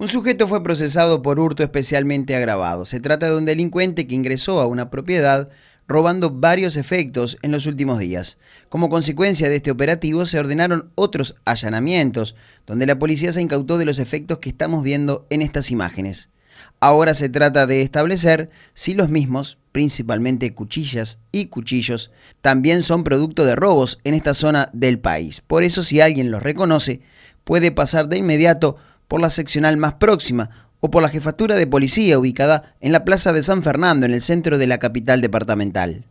Un sujeto fue procesado por hurto especialmente agravado. Se trata de un delincuente que ingresó a una propiedad robando varios efectos en los últimos días. Como consecuencia de este operativo se ordenaron otros allanamientos, donde la policía se incautó de los efectos que estamos viendo en estas imágenes. Ahora se trata de establecer si los mismos, principalmente cuchillas y cuchillos, también son producto de robos en esta zona del país. Por eso si alguien los reconoce, puede pasar de inmediato por la seccional más próxima o por la jefatura de policía ubicada en la Plaza de San Fernando, en el centro de la capital departamental.